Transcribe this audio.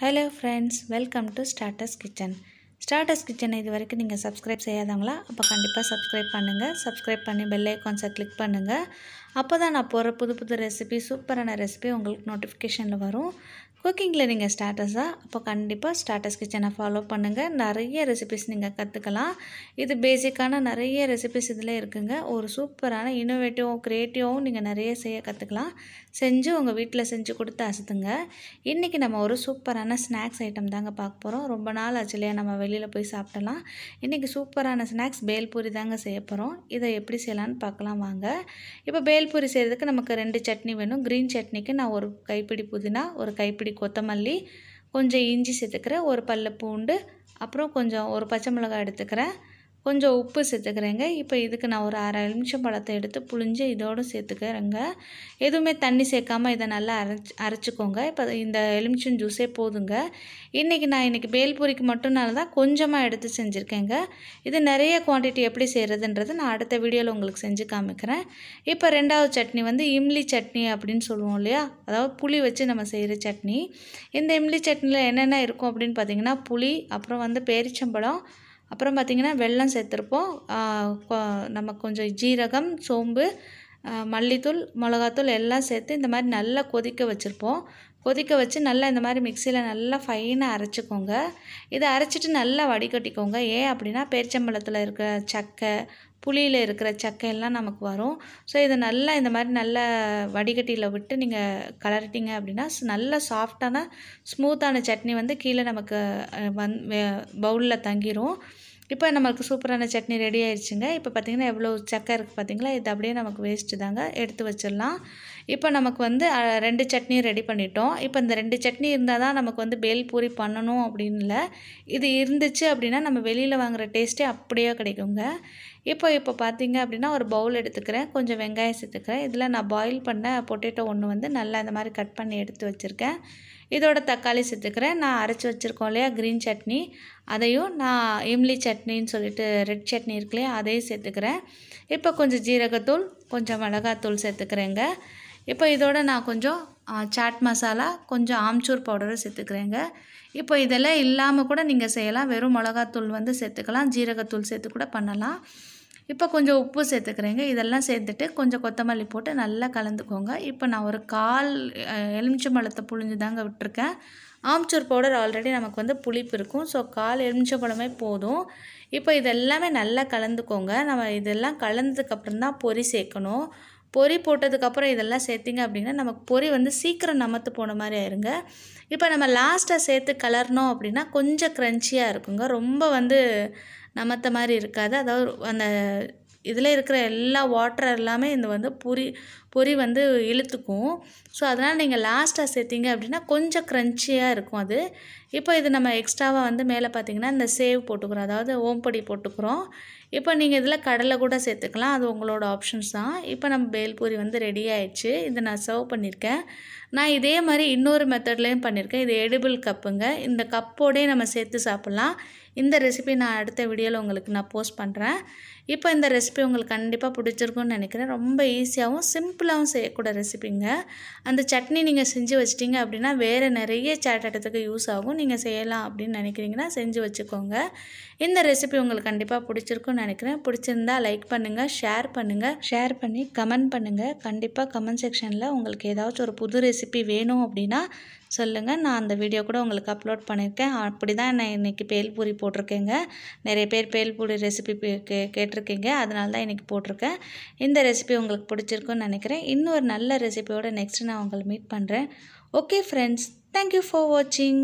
hello friends welcome to starters kitchen starters கிச்சனை இது வரைக்கும் நீங்கள் சப்ஸ்கிரைப் செய்யாதவங்களா அப்போ கண்டிப்பாக சப்ஸ்கிரைப் பண்ணுங்கள் சப்ஸ்கிரைப் பண்ணி பெல் ஐக்கான்ஸை கிளிக் பண்ணுங்கள் அப்போ தான் நான் போகிற புது புது ரெசிபி சூப்பரான ரெசிபி உங்களுக்கு நோட்டிஃபிகேஷனில் வரும் குக்கிங்கில் நீங்கள் ஸ்டாட்டஸாக அப்போ கண்டிப்பாக ஸ்டாட்டஸ் கிச்சனை ஃபாலோ பண்ணுங்கள் நிறைய ரெசிபிஸ் நீங்கள் கற்றுக்கலாம் இது பேசிக்கான நிறைய ரெசிபிஸ் இதில் இருக்குங்க ஒரு சூப்பரான இன்னோவேட்டிவும் க்ரியேட்டிவாகவும் நீங்கள் நிறைய செய்ய கற்றுக்கலாம் செஞ்சு உங்கள் வீட்டில் செஞ்சு கொடுத்து அசத்துங்க இன்றைக்கி நம்ம ஒரு சூப்பரான ஸ்நாக்ஸ் ஐட்டம் தாங்க பார்க்க போகிறோம் ரொம்ப நாள் ஆச்சு நம்ம வெளியில் போய் சாப்பிடலாம் இன்றைக்கி சூப்பரான ஸ்நாக்ஸ் பேல்பூரி தாங்க செய்ய போகிறோம் இதை எப்படி செய்யலான்னு பார்க்கலாம் வாங்க இப்போ பேல்பூரி செய்கிறதுக்கு நமக்கு ரெண்டு சட்னி வேணும் க்ரீன் சட்னிக்கு நான் ஒரு கைப்பிடி புதினா ஒரு கைப்பிடி கைப்பிடி கொத்தமல்லி கொஞ்சம் இஞ்சி சேர்த்துக்கிறேன் ஒரு பல்ல பூண்டு அப்புறம் கொஞ்சம் ஒரு பச்சை மிளகாய் எடுத்துக்கிறேன் கொஞ்சம் உப்பு சேர்த்துக்கிறேங்க இப்போ இதுக்கு நான் ஒரு அரை நிமிஷம் பழத்தை எடுத்து புளிஞ்சு இதோடு சேர்த்துக்கிறேங்க எதுவுமே தண்ணி சேர்க்காமல் இதை நல்லா அரைச்சி அரைச்சிக்கோங்க இப்போ இந்த எலுமிச்சம் ஜூஸே போதுங்க இன்றைக்கி நான் இன்றைக்கி பேல்பூரிக்கு மட்டும்னால தான் கொஞ்சமாக எடுத்து செஞ்சுருக்கேங்க இது நிறைய குவான்டிட்டி எப்படி செய்கிறதுன்றது நான் அடுத்த வீடியோவில் உங்களுக்கு செஞ்சு காமிக்கிறேன் இப்போ ரெண்டாவது சட்னி வந்து இம்லி சட்னி அப்படின்னு சொல்லுவோம் இல்லையா அதாவது புளி வச்சு நம்ம செய்கிற சட்னி இந்த இம்லி சட்னியில் என்னென்ன இருக்கும் அப்படின்னு பார்த்தீங்கன்னா புளி அப்புறம் வந்து பேரிச்சம்பழம் அப்புறம் பார்த்திங்கன்னா வெல்லம் சேர்த்துருப்போம் நம்ம கொஞ்சம் ஜீரகம் சோம்பு மல்லித்தூள் மிளகாத்தூள் எல்லாம் சேர்த்து இந்த மாதிரி நல்லா கொதிக்க வச்சுருப்போம் கொதிக்க வச்சு நல்லா இந்த மாதிரி மிக்சியில் நல்லா ஃபைனாக அரைச்சிக்கோங்க இதை அரைச்சிட்டு நல்லா வடிகட்டிக்கோங்க ஏன் அப்படின்னா பேச்சம்பழத்தில் இருக்கிற சக்கை புளியில் இருக்கிற சக்கையெல்லாம் நமக்கு வரும் ஸோ இதை நல்லா இந்த மாதிரி நல்லா வடிகட்டியில் விட்டு நீங்கள் கலரிட்டிங்க அப்படின்னா நல்ல சாஃப்டான ஸ்மூத்தான சட்னி வந்து கீழே நமக்கு வந் பவுலில் தங்கிரும் இப்போ நமக்கு சூப்பரான சட்னி ரெடி ஆயிடுச்சுங்க இப்போ பார்த்திங்கன்னா எவ்வளோ சக்கை இருக்குது பார்த்திங்களா இது அப்படியே நமக்கு வேஸ்ட்டு தாங்க எடுத்து வச்சிடலாம் இப்போ நமக்கு வந்து ரெண்டு சட்னியும் ரெடி பண்ணிட்டோம் இப்போ இந்த ரெண்டு சட்னி இருந்தால் தான் நமக்கு வந்து பேல் பூரி பண்ணணும் அப்படின்னு இல்லை இது இருந்துச்சு அப்படின்னா நம்ம வெளியில் வாங்குகிற டேஸ்ட்டே அப்படியே கிடைக்குங்க இப்போ இப்போ பார்த்தீங்க அப்படின்னா ஒரு பவுல் எடுத்துக்கிறேன் கொஞ்சம் வெங்காயம் சேர்த்துக்கிறேன் இதில் நான் பாயில் பண்ண பொட்டேட்டோ ஒன்று வந்து நல்லா இந்த மாதிரி கட் பண்ணி எடுத்து வச்சுருக்கேன் இதோட தக்காளி சேர்த்துக்கிறேன் நான் அரைச்சி வச்சுருக்கோம் இல்லையா க்ரீன் சட்னி அதையும் நான் இம்லி சட்னின்னு சொல்லிட்டு ரெட் சட்னி இருக்கு இல்லையா அதையும் சேர்த்துக்கிறேன் இப்போ கொஞ்சம் ஜீரகத்தூள் கொஞ்சம் மிளகாத்தூள் சேர்த்துக்கிறேங்க இப்போ இதோட நான் கொஞ்சம் சாட் மசாலா கொஞ்சம் ஆம்ச்சூர் பவுடரும் சேர்த்துக்கிறேங்க இப்போ இதெல்லாம் இல்லாமல் கூட நீங்கள் செய்யலாம் வெறும் மிளகாத்தூள் வந்து சேர்த்துக்கலாம் ஜீரகத்தூள் சேர்த்து கூட பண்ணலாம் இப்போ கொஞ்சம் உப்பு சேர்த்துக்கிறேங்க இதெல்லாம் சேர்த்துட்டு கொஞ்சம் கொத்தமல்லி போட்டு நல்லா கலந்துக்கோங்க இப்போ நான் ஒரு கால் எலுமிச்சம்பழத்தை புழிஞ்சு தாங்க விட்டுருக்கேன் ஆம்ச்சூர் பவுடர் ஆல்ரெடி நமக்கு வந்து புளிப்பு இருக்கும் ஸோ கால் பழமே போதும் இப்போ இதெல்லாமே நல்லா கலந்துக்கோங்க நம்ம இதெல்லாம் கலந்ததுக்கப்புறம் தான் பொறி சேர்க்கணும் பொறி போட்டதுக்கப்புறம் இதெல்லாம் சேர்த்திங்க அப்படின்னா நமக்கு பொறி வந்து சீக்கிரம் நமத்து போன மாதிரி ஆயிருங்க இப்போ நம்ம லாஸ்ட்டாக சேர்த்து கலரணும் அப்படின்னா கொஞ்சம் க்ரன்ச்சியாக இருக்குங்க ரொம்ப வந்து நமத்த மாதிரி இருக்காது அதாவது அந்த இதில் இருக்கிற எல்லா வாட்டர் எல்லாமே இந்த வந்து புரி பொறி வந்து இழுத்துக்கும் ஸோ அதனால் நீங்கள் லாஸ்ட்டாக சேர்த்திங்க அப்படின்னா கொஞ்சம் க்ரன்ச்சியாக இருக்கும் அது இப்போ இது நம்ம எக்ஸ்ட்ராவாக வந்து மேலே பார்த்திங்கன்னா இந்த சேவ் போட்டுக்கிறோம் அதாவது ஓம்பொடி போட்டுக்கிறோம் இப்போ நீங்கள் இதில் கடலை கூட சேர்த்துக்கலாம் அது உங்களோட ஆப்ஷன்ஸ் தான் இப்போ நம்ம பேல்பூரி வந்து ரெடி ஆயிடுச்சு இதை நான் சர்வ் பண்ணியிருக்கேன் நான் இதே மாதிரி இன்னொரு மெத்தட்லேயும் பண்ணியிருக்கேன் இது எடுபிள் கப்புங்க இந்த கப்போடே நம்ம சேர்த்து சாப்பிட்லாம் இந்த ரெசிபி நான் அடுத்த வீடியோவில் உங்களுக்கு நான் போஸ்ட் பண்ணுறேன் இப்போ இந்த ரெசிபி உங்களுக்கு கண்டிப்பாக பிடிச்சிருக்குன்னு நினைக்கிறேன் ரொம்ப ஈஸியாகவும் சிம்பிள் சிம்பிளாகவும் செய்யக்கூட ரெசிபிங்க அந்த சட்னி நீங்கள் செஞ்சு வச்சிட்டிங்க அப்படின்னா வேறு நிறைய சாட்டத்துக்கு இடத்துக்கு யூஸ் ஆகும் நீங்கள் செய்யலாம் அப்படின்னு நினைக்கிறீங்கன்னா செஞ்சு வச்சுக்கோங்க இந்த ரெசிபி உங்களுக்கு கண்டிப்பாக பிடிச்சிருக்குன்னு நினைக்கிறேன் பிடிச்சிருந்தா லைக் பண்ணுங்கள் ஷேர் பண்ணுங்கள் ஷேர் பண்ணி கமெண்ட் பண்ணுங்கள் கண்டிப்பாக கமெண்ட் செக்ஷனில் உங்களுக்கு ஏதாச்சும் ஒரு புது ரெசிபி வேணும் அப்படின்னா சொல்லுங்கள் நான் அந்த வீடியோ கூட உங்களுக்கு அப்லோட் பண்ணியிருக்கேன் அப்படி தான் நான் இன்றைக்கி பேல்பூரி போட்டிருக்கேங்க நிறைய பேர் பேல்பூரி ரெசிபி கே கேட்டிருக்கீங்க அதனால தான் இன்றைக்கி போட்டிருக்கேன் இந்த ரெசிபி உங்களுக்கு பிடிச்சிருக்குன்னு நினைக்கிறேன் நினைக்கிறேன் இன்னும் ஒரு நல்ல ரெசிபியோட நெக்ஸ்ட் நான் உங்களை மீட் பண்ணுறேன் ஓகே ஃப்ரெண்ட்ஸ் தேங்க்யூ ஃபார் வாட்சிங்